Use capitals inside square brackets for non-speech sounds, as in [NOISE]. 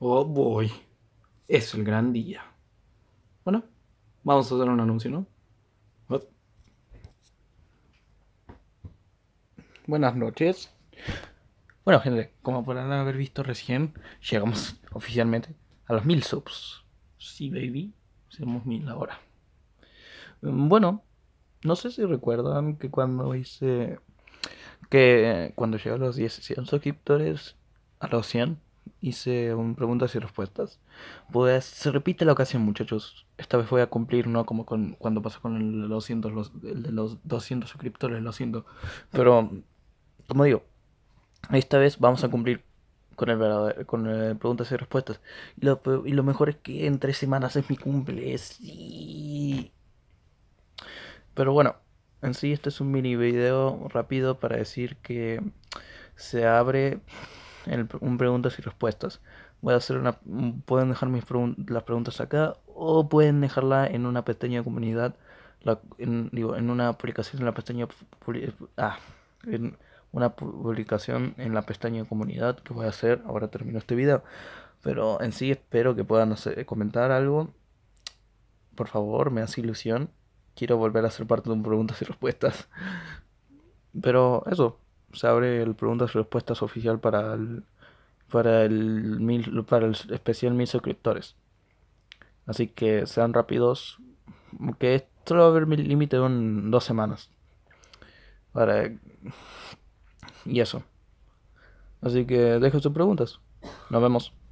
Oh boy. Es el gran día. Bueno, vamos a hacer un anuncio, ¿no? Buenas noches. Bueno, gente, como podrán haber visto recién, llegamos [LAUGHS] oficialmente a los mil subs. Sí, baby. Hacemos mil ahora. Mm, bueno, no sé si recuerdan que cuando hice. Que cuando llegó a los 10 100 suscriptores, a los 100, hice un preguntas y respuestas. Pues se repite la ocasión, muchachos. Esta vez voy a cumplir, ¿no? Como con, cuando pasó con el los, los 200 suscriptores, lo siento. Pero, como digo, esta vez vamos a cumplir con el con preguntas y respuestas. Y lo, mejor es que en tres semanas es mi cumple. Sí. Pero bueno, en sí este es un mini video rápido para decir que se abre el, un preguntas y respuestas. Voy a hacer una, pueden dejar mis las preguntas acá o pueden dejarla en una pestaña de comunidad, en, digo, en una publicación en la pestaña, ah, en una publicación en la pestaña de comunidad que voy a hacer. Ahora termino este video, pero en sí espero que puedan comentar algo. Por favor, me hace ilusión. Quiero volver a ser parte de un preguntas y respuestas. Pero eso, se abre el preguntas y respuestas oficial para el, para el, para el especial mil suscriptores. Así que sean rápidos, que esto va a haber mi límite en dos semanas. Para... Y eso. Así que dejen sus preguntas. Nos vemos.